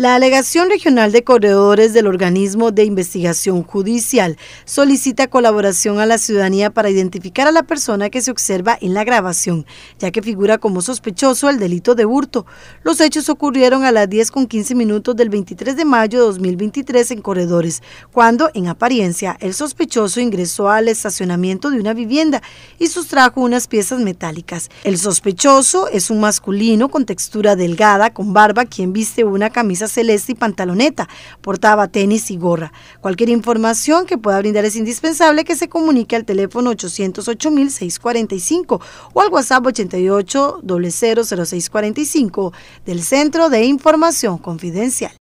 La Alegación Regional de Corredores del Organismo de Investigación Judicial solicita colaboración a la ciudadanía para identificar a la persona que se observa en la grabación, ya que figura como sospechoso el delito de hurto. Los hechos ocurrieron a las 10 con 15 minutos del 23 de mayo de 2023 en Corredores, cuando, en apariencia, el sospechoso ingresó al estacionamiento de una vivienda y sustrajo unas piezas metálicas. El sospechoso es un masculino con textura delgada, con barba, quien viste una camisa celeste y pantaloneta. Portaba tenis y gorra. Cualquier información que pueda brindar es indispensable que se comunique al teléfono 808-645 o al WhatsApp 88 del Centro de Información Confidencial.